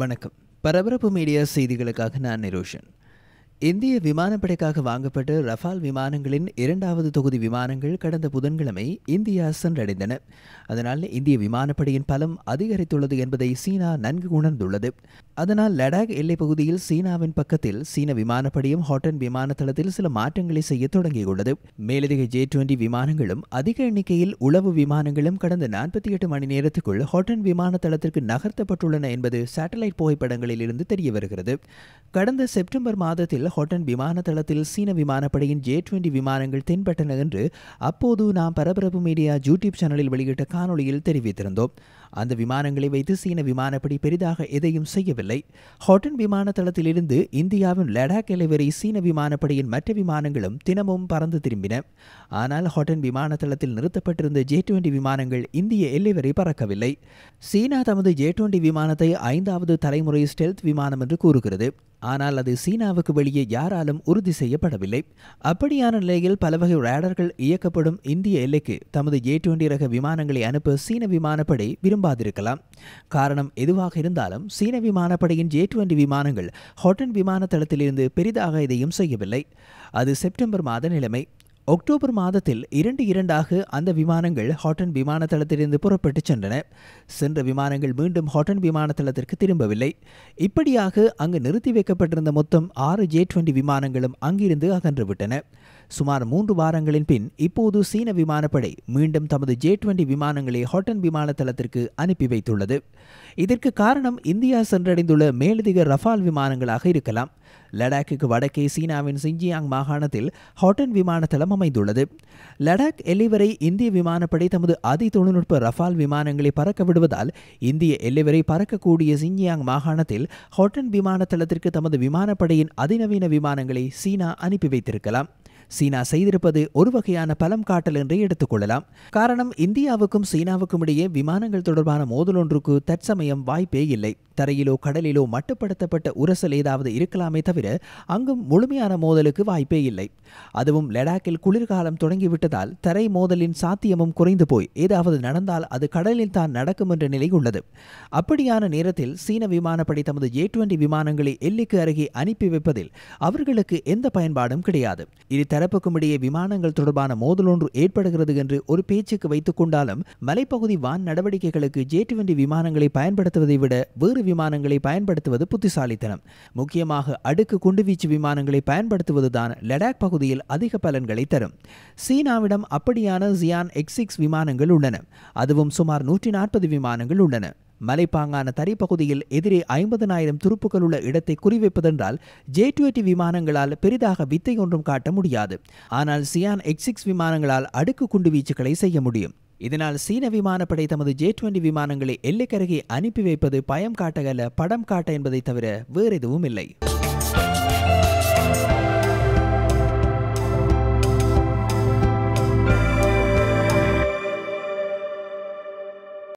வணக்கம் பரபரப்பு மீடியா செய்திகளுக்காக நான் நிரோஷன் இந்திய விமானப்படைக்காக வாங்கப்பட்ட ரஃபால் விமானங்களின் இரண்டாவது தொகுதி விமானங்கள் கடந்த புதன்கிழமை இந்தியா சென்றடைந்தன அதனால் இந்திய விமானப்படையின் பலம் அதிகரித்துள்ளது என்பதை சீனா நன்கு உணர்ந்துள்ளது அதனால் லடாக் எல்லைப் பகுதியில் சீனாவின் பக்கத்தில் சீன விமானப்படையும் ஹாட்டன் விமானத்தளத்தில் சில மாற்றங்களை செய்ய தொடங்கியுள்ளது மேலதிக ஜே டுவெண்டி விமானங்களும் அதிக எண்ணிக்கையில் உளவு விமானங்களும் கடந்த நாற்பத்தி எட்டு மணி நேரத்துக்குள் ஹாட்டன் விமானத்தளத்திற்கு நகர்த்தப்பட்டுள்ளன என்பது சேட்டலைட் புகைப்படங்களில் இருந்து தெரிய வருகிறது கடந்த செப்டம்பர் மாதத்தில் ஹோட்டன் விமான தளத்தில் சீன விமானப்படையின் ஜே டுவெண்டி விமானங்கள் தென்பட்டன என்று அப்போது நாம் பரபரப்பு மீடியா யூடியூப் சேனலில் வெளியிட்ட காணொலியில் தெரிவித்திருந்தோம் அந்த விமானங்களை வைத்து சீன விமானப்படி பெரிதாக எதையும் செய்யவில்லை ஹோட்டன் விமான தளத்திலிருந்து இந்தியாவின் லடாக் எல்லை வரை சீன விமானப்படையின் மற்ற விமானங்களும் தினமும் பறந்து திரும்பின ஆனால் ஹோட்டன் விமான தளத்தில் நிறுத்தப்பட்டிருந்த ஜே டுவெண்டி விமானங்கள் இந்திய எல்லை வரை பறக்கவில்லை சீனா தமது ஜே டுவெண்டி விமானத்தை ஐந்தாவது தலைமுறை ஸ்டெல்த் விமானம் என்று கூறுகிறது ஆனால் அது சீனாவுக்கு வெளியே யாராலும் உறுதி செய்யப்படவில்லை அப்படியான நிலையில் பல வகை ரேடர்கள் இயக்கப்படும் இந்திய எல்லைக்கு தமது ஏ டுவெண்டி ரக விமானங்களை அனுப்ப சீன விமானப்படை விரும்ப திரும்பாதிருக்கலாம் காரணம் எதுவாக இருந்தாலும் சீன விமானப்படையின் ஜே டுவெண்டி விமானங்கள் ஹோட்டன் விமான தளத்திலிருந்து பெரிதாக எதையும் செய்யவில்லை அது செப்டம்பர் மாத நிலைமை ஒக்டோபர் மாதத்தில் இரண்டு இரண்டாக அந்த விமானங்கள் ஹாட்டன் விமான தளத்திலிருந்து புறப்பட்டு சென்றன சென்ற விமானங்கள் மீண்டும் ஹாட்டன் விமான தளத்திற்கு திரும்பவில்லை இப்படியாக அங்கு நிறுத்தி வைக்கப்பட்டிருந்த மொத்தம் ஆறு ஜே டுவெண்டி விமானங்களும் அங்கிருந்து அகன்றுவிட்டன சுமார் மூன்று வாரங்களின் பின் இப்போது சீன விமானப்படை மீண்டும் தமது ஜே டுவெண்டி விமானங்களை ஹாட்டன் விமான தளத்திற்கு அனுப்பி வைத்துள்ளது இதற்கு காரணம் இந்தியா சென்றடைந்துள்ள மேலதிக ரஃபால் விமானங்களாக இருக்கலாம் லடாக்குக்கு வடக்கே சீனாவின் சிஞ்சியாங் மாகாணத்தில் ஹாட்டன் விமான தளம் அமைந்துள்ளது லடாக் எல்லைவரை இந்திய விமானப்படை தமது அதி தொழில்நுட்ப ரஃபால் விமானங்களை பறக்க விடுவதால் இந்திய எல்லைவரை பறக்கக்கூடிய சிஞ்சியாங் மாகாணத்தில் ஹாட்டன் விமான தளத்திற்கு தமது விமானப்படையின் அதிநவீன விமானங்களை சீனா அனுப்பி வைத்திருக்கலாம் சீனா செய்திருப்பது ஒரு வகையான பலம் காட்டல் என்றே எடுத்துக்கொள்ளலாம் காரணம் இந்தியாவுக்கும் சீனாவுக்கும் இடையே விமானங்கள் தொடர்பான மோதல் ஒன்றுக்கு தற்சமயம் வாய்ப்பே இல்லை தரையிலோ கடலிலோ மட்டுப்படுத்தப்பட்ட உரசல் ஏதாவது இருக்கலாமே தவிர அங்கும் முழுமையான மோதலுக்கு வாய்ப்பே இல்லை அதுவும் லடாக்கில் குளிர்காலம் தொடங்கிவிட்டதால் தரை மோதலின் சாத்தியமும் குறைந்து போய் ஏதாவது நடந்தால் அது கடலில் தான் நடக்கும் என்ற நிலை உள்ளது அப்படியான நேரத்தில் சீன விமானப்படை தமது ஏ டுவெண்டி விமானங்களை எல்லைக்கு அருகே அனுப்பி வைப்பதில் அவர்களுக்கு எந்த பயன்பாடும் கிடையாது இது தரப்புக்கும் இடையே விமானங்கள் தொடர்பான மோதல் ஒன்று ஏற்படுகிறது என்று ஒரு பேச்சுக்கு வைத்துக் கொண்டாலும் மலைப்பகுதி வான் நடவடிக்கைகளுக்கு ஜே டுவெண்டி விமானங்களை பயன்படுத்துவதை விட வேறு விமானங்களை பயன்படுத்துவது புத்திசாலித்தனம் முக்கியமாக அடுக்கு குண்டுவீச்சு விமானங்களை பயன்படுத்துவதுதான் லடாக் பகுதியில் அதிக பலன்களை தரும் சீனாவிடம் அப்படியான ஜியான் எக்ஸிக்ஸ் விமானங்கள் உள்ளன அதுவும் சுமார் நூற்றி நாற்பது விமானங்கள் உள்ளன மலைப்பாங்கான தரைப்பகுதியில் எதிரே ஐம்பதனாயிரம் துருப்புகள் உள்ள இடத்தை குறிவைப்பதென்றால் ஜே டுவெண்டி விமானங்களால் பெரிதாக வித்தை ஒன்றும் காட்ட முடியாது ஆனால் சியான் எக்ஸிக்ஸ் விமானங்களால் அடுக்கு குண்டு வீச்சுகளை செய்ய முடியும் இதனால் சீன விமானப்படை தமது ஜே டுவெண்டி விமானங்களை எல்லைக்கருகே அனுப்பி வைப்பது பயம் காட்டகல படம் காட்ட என்பதை தவிர வேறு எதுவும் இல்லை